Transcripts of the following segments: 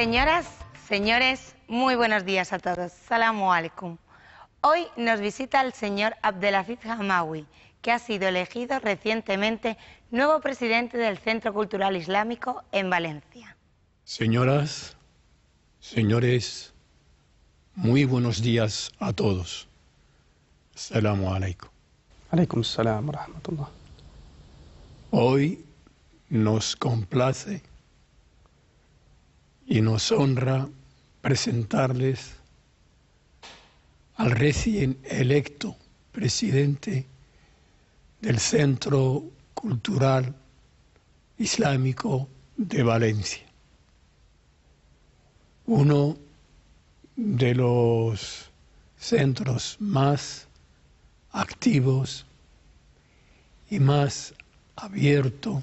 Señoras, señores, muy buenos días a todos. Salamu alaikum. Hoy nos visita el señor Abdelaziz Hamawi, que ha sido elegido recientemente nuevo presidente del Centro Cultural Islámico en Valencia. Señoras, señores, muy buenos días a todos. Salamu alaikum. Alaikum salam, rahmatullah. Hoy nos complace y nos honra presentarles al recién electo presidente del Centro Cultural Islámico de Valencia. Uno de los centros más activos y más abierto,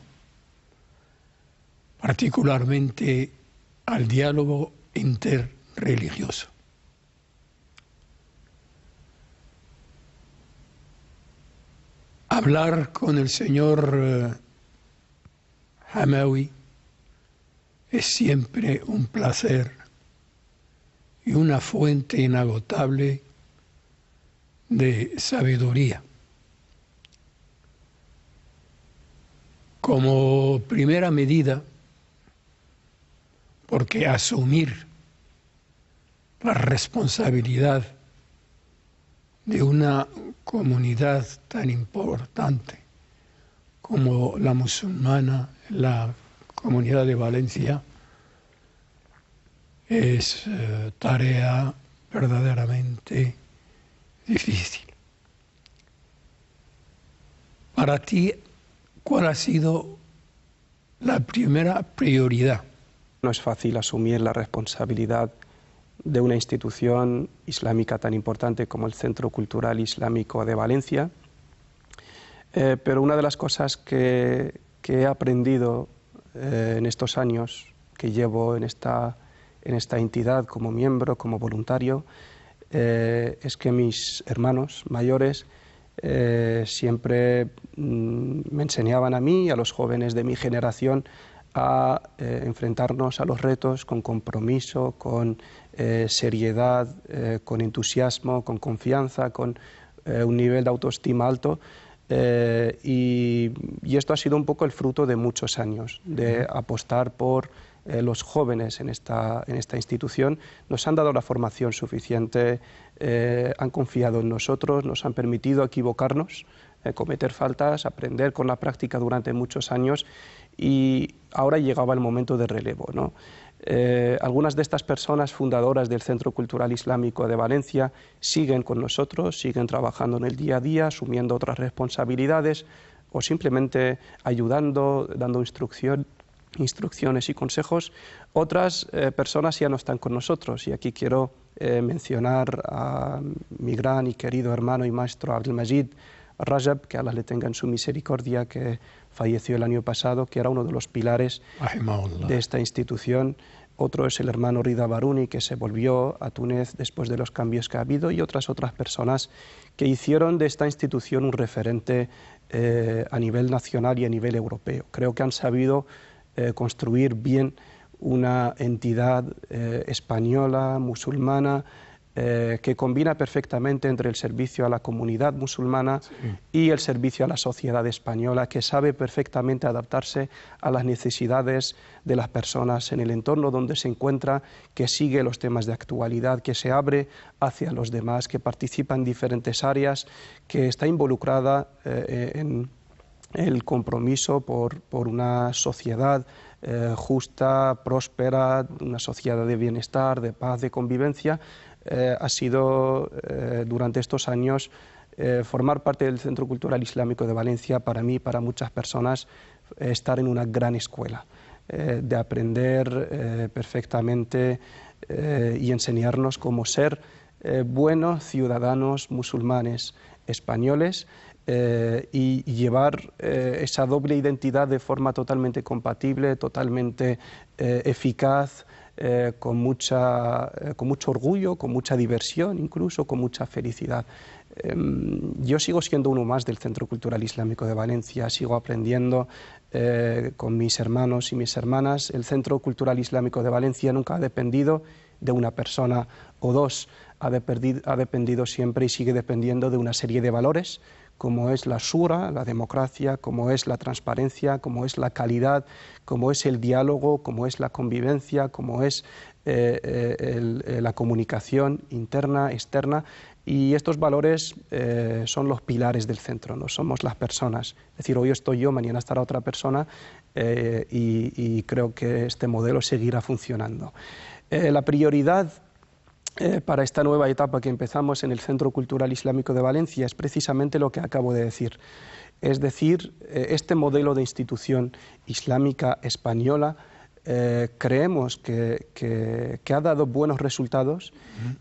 particularmente al diálogo interreligioso. Hablar con el señor eh, Hamawi es siempre un placer y una fuente inagotable de sabiduría. Como primera medida, porque asumir la responsabilidad de una comunidad tan importante como la musulmana, la comunidad de Valencia, es eh, tarea verdaderamente difícil. Para ti, ¿cuál ha sido la primera prioridad no es fácil asumir la responsabilidad de una institución islámica tan importante como el Centro Cultural Islámico de Valencia, eh, pero una de las cosas que, he aprendido eh, en estos años que llevo en esta, en esta entidad como miembro, como voluntario, eh, es que mis hermanos mayores siempre mm, me enseñaban a mí y a los jóvenes de mi generación a eh, enfrentarnos a los retos con compromiso, con eh, seriedad, eh, con entusiasmo, con confianza, con un nivel de autoestima alto. Y, esto ha sido un poco el fruto de muchos años, de apostar por los jóvenes en esta institución. Nos han dado la formación suficiente, han confiado en nosotros, nos han permitido equivocarnos, eh, cometer faltas, aprender con la práctica durante muchos años y ahora llegaba el momento de relevo. Eh, algunas de estas personas fundadoras del Centro Cultural Islámico de Valencia siguen con nosotros, siguen trabajando en el día a día, asumiendo otras responsabilidades o simplemente ayudando, dando instrucción, instrucciones y consejos. Otras eh, personas ya no están con nosotros y aquí quiero mencionar a mi gran y querido hermano y maestro Abdelmajid Rajab, que Allah le tenga en su misericordia, que falleció el año pasado, que era uno de los pilares de esta institución. Otro es el hermano Rida Baruni, que se volvió a Túnez después de los cambios que ha habido, y otras otras personas que hicieron de esta institución un referente eh, a nivel nacional y a nivel europeo. Creo que han sabido eh, construir bien una entidad eh, española, musulmana, eh, que combina perfectamente entre el servicio a la comunidad musulmana y el servicio a la sociedad española, que sabe perfectamente adaptarse a las necesidades de las personas en el entorno donde se encuentra, que sigue los temas de actualidad, que se abre hacia los demás, que participa en diferentes áreas, que está involucrada eh, en el compromiso por, una sociedad eh, justa, próspera, una sociedad de bienestar, de paz, de convivencia, eh, ha sido eh, durante estos años eh, formar parte del Centro Cultural Islámico de Valencia, para mí, para muchas personas, estar en una gran escuela, de aprender perfectamente y enseñarnos cómo ser buenos ciudadanos musulmanes españoles y llevar esa doble identidad de forma totalmente compatible, totalmente eficaz, eh, eh, con, mucho orgullo, con mucha diversión, incluso con mucha felicidad. Em, yo sigo siendo uno más del Centro Cultural Islámico de Valencia, sigo aprendiendo eh, con mis hermanos y mis hermanas. El Centro Cultural Islámico de Valencia nunca ha dependido de una persona o dos, ha dependido siempre y sigue dependiendo de una serie de valores como es la sura, la democracia, como es la transparencia, como es la calidad, como es el diálogo, como es la convivencia, como es eh, eh, eh, la comunicación interna, externa. Y estos valores son los pilares del centro, no somos las personas. Es decir, hoy estoy yo, mañana estará otra persona y, creo que este modelo seguirá funcionando. la prioridad eh, para esta nueva etapa que empezamos en el Centro Cultural Islámico de Valencia es precisamente lo que acabo de decir. Es decir, eh, este modelo de institución islámica española eh, creemos que, ha dado buenos resultados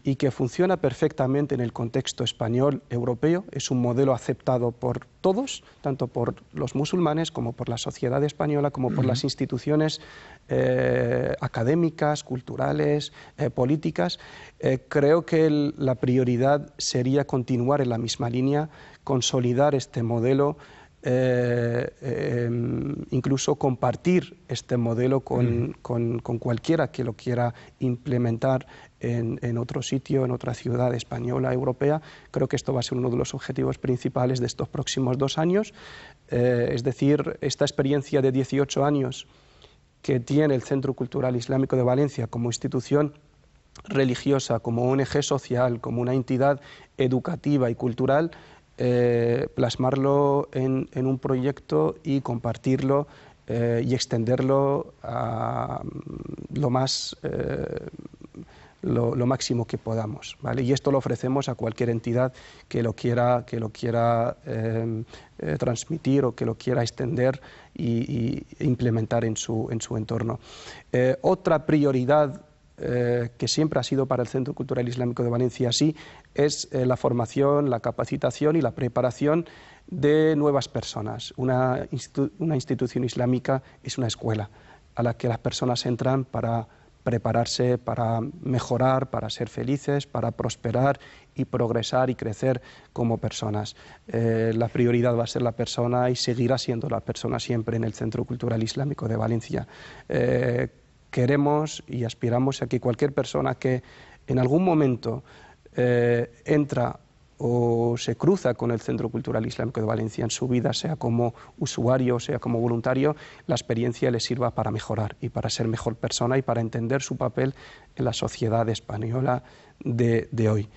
y que funciona perfectamente en el contexto español europeo. Es un modelo aceptado por todos, tanto por los musulmanes como por la sociedad española, como por las instituciones eh, académicas, culturales, eh, políticas. creo que la prioridad sería continuar en la misma línea, consolidar este modelo eh, em, incluso compartir este modelo mm. con, cualquiera que lo quiera implementar en, otro sitio, en otra ciudad española, europea. Creo que esto va a ser uno de los objetivos principales de estos próximos dos años. Eh, es decir, esta experiencia de 18 años que tiene el Centro Cultural Islámico de Valencia como institución religiosa, como ONG social, como una entidad educativa y cultural, eh, plasmarlo en, un proyecto y compartirlo eh, y extenderlo a mm, lo más... Eh, lo, máximo que podamos. ¿vale? Y esto lo ofrecemos a cualquier entidad que lo quiera, que lo quiera em, transmitir o que lo quiera extender e implementar en su, en su entorno. otra prioridad eh, que siempre ha sido para el Centro Cultural Islámico de Valencia así, es eh, la formación, la capacitación y la preparación de nuevas personas. Una, institución islámica es una escuela a la que las personas entran para prepararse para mejorar, para ser felices, para prosperar y progresar y crecer como personas. Eh, la prioridad va a ser la persona y seguirá siendo la persona siempre en el Centro Cultural Islámico de Valencia queremos y aspiramos a que cualquier persona que en algún momento eh, entra o se cruza con el Centro Cultural Islámico de Valencia en su vida, sea como usuario, sea como voluntario, la experiencia le sirva para mejorar y para ser mejor persona y para entender su papel en la sociedad española de, hoy.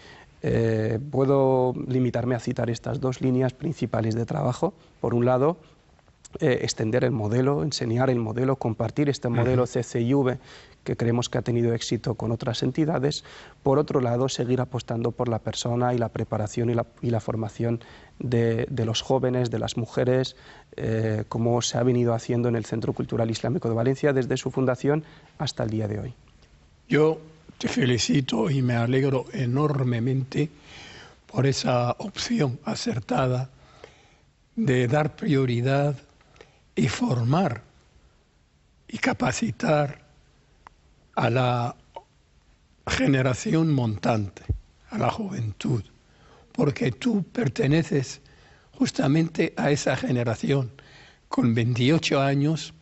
Eh, puedo limitarme a citar estas dos líneas principales de trabajo. Por un lado, eh, extender el modelo, enseñar el modelo, compartir este modelo CCIV que creemos que ha tenido éxito con otras entidades. Por otro lado, seguir apostando por la persona y la preparación y la, formación de, los jóvenes, de las mujeres, eh, como se ha venido haciendo en el Centro Cultural Islámico de Valencia desde su fundación hasta el día de hoy. Yo te felicito y me alegro enormemente por esa opción acertada de dar prioridad y formar y capacitar a la generación montante, a la juventud, porque tú perteneces justamente a esa generación con 28 años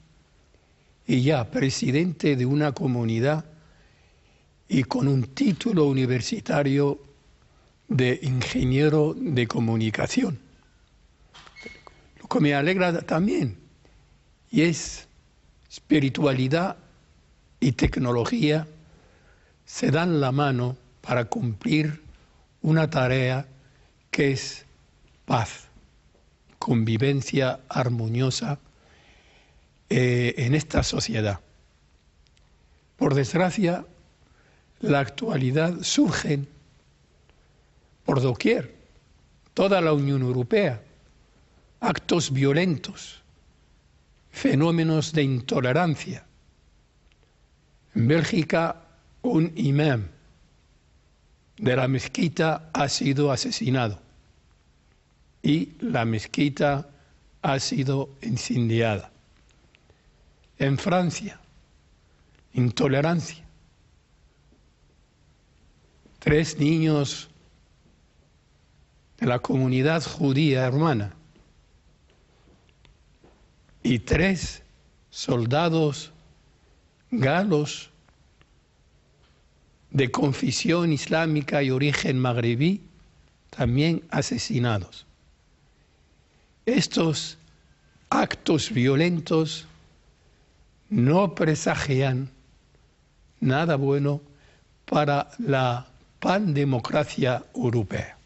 y ya presidente de una comunidad y con un título universitario de ingeniero de comunicación. Lo que me alegra también, y es espiritualidad y tecnología se dan la mano para cumplir una tarea que es paz, convivencia armoniosa eh, en esta sociedad. Por desgracia, la actualidad surge por doquier, toda la Unión Europea, actos violentos, fenómenos de intolerancia. En Bélgica, un imam de la mezquita ha sido asesinado y la mezquita ha sido incendiada. En Francia, intolerancia. Tres niños de la comunidad judía hermana y tres soldados galos de confesión islámica y origen magrebí, también asesinados. Estos actos violentos no presagian nada bueno para la pandemocracia europea.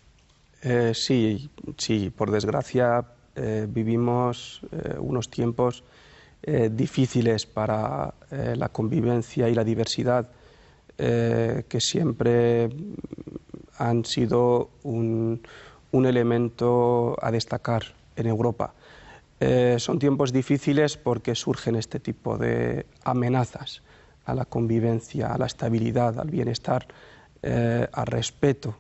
Eh, sí, sí, por desgracia eh, vivimos eh, unos tiempos eh, difíciles para la convivencia y la diversidad, que siempre han sido un, elemento a destacar en Europa. son tiempos difíciles porque surgen este tipo de amenazas a la convivencia, a la estabilidad, al bienestar, al respeto.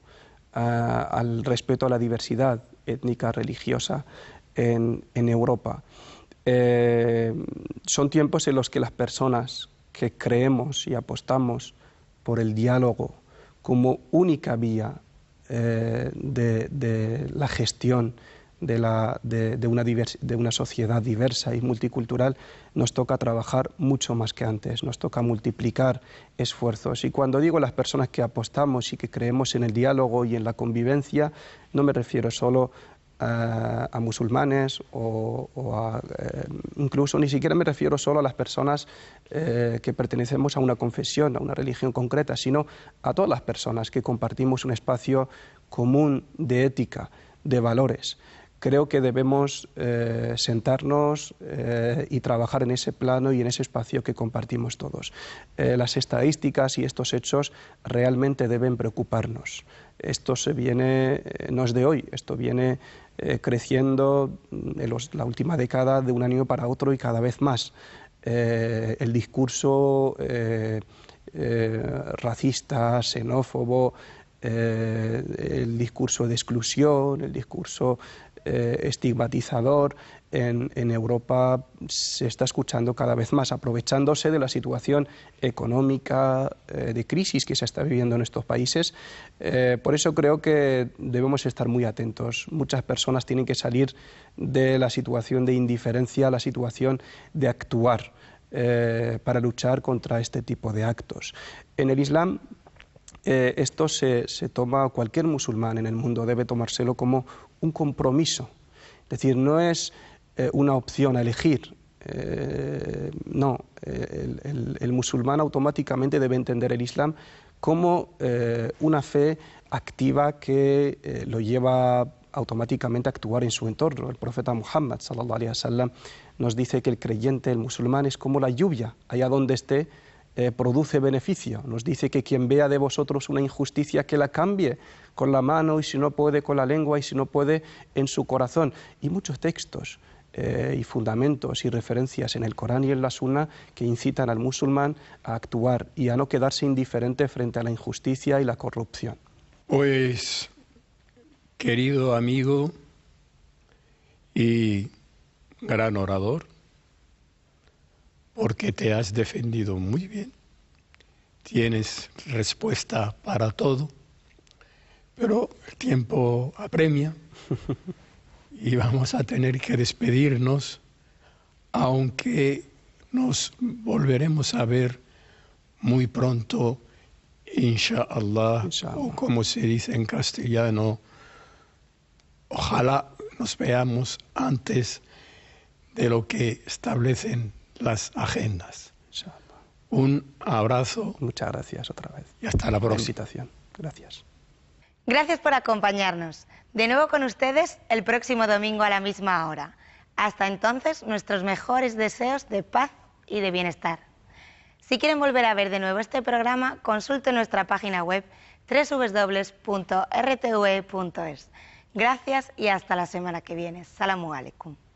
al respeto a la diversidad étnica, religiosa, en, Europa. Eh, son tiempos en los que las personas que creemos y apostamos por el diálogo como única vía eh, de, la gestión de, una de una sociedad diversa y multicultural, nos toca trabajar mucho más que antes, nos toca multiplicar esfuerzos. Y cuando digo las personas que apostamos y que creemos en el diálogo y en la convivencia, no me refiero solo a, musulmanes o, eh, incluso ni siquiera me refiero solo a las personas eh, que pertenecemos a una confesión, a una religión concreta, sino a todas las personas que compartimos un espacio común de ética, de valores creo que debemos eh, sentarnos eh, y trabajar en ese plano y en ese espacio que compartimos todos. Eh, las estadísticas y estos hechos realmente deben preocuparnos. Esto se viene, no es de hoy, esto viene creciendo en la última década de un año para otro y cada vez más. el discurso racista, xenófobo, el discurso de exclusión, el discurso eh, estigmatizador en, Europa se está escuchando cada vez más, aprovechándose de la situación económica eh, de crisis que se está viviendo en estos países. Eh, por eso creo que debemos estar muy atentos. Muchas personas tienen que salir de la situación de indiferencia a la situación de actuar para luchar contra este tipo de actos. En el Islam esto se, se, toma, cualquier musulmán en el mundo debe tomárselo como un compromiso. Es decir, no es eh, una opción a elegir. Eh, no, eh, el, musulmán automáticamente debe entender el Islam como una fe activa que lo lleva automáticamente a actuar en su entorno. El profeta Muhammad sallallahu alaihi nos dice que el creyente, el musulmán, es como la lluvia, allá donde esté, eh, produce beneficio. Nos dice que quien vea de vosotros una injusticia, que la cambie con la mano y si no puede con la lengua y si no puede en su corazón. Y muchos textos eh, y fundamentos y referencias en el Corán y en la Sunna que incitan al musulmán a actuar y a no quedarse indiferente frente a la injusticia y la corrupción. Pues, querido amigo y gran orador, porque te has defendido muy bien, tienes respuesta para todo, pero el tiempo apremia y vamos a tener que despedirnos, aunque nos volveremos a ver muy pronto, inshallah, o como se dice en castellano, ojalá nos veamos antes de lo que establecen las agendas. Un abrazo. Muchas gracias otra vez. Y hasta la próxima. Gracias. Gracias por acompañarnos. De nuevo con ustedes el próximo domingo a la misma hora. Hasta entonces, nuestros mejores deseos de paz y de bienestar. Si quieren volver a ver de nuevo este programa, consulten nuestra página web www.rtve.es. Gracias y hasta la semana que viene. Salamu alaikum.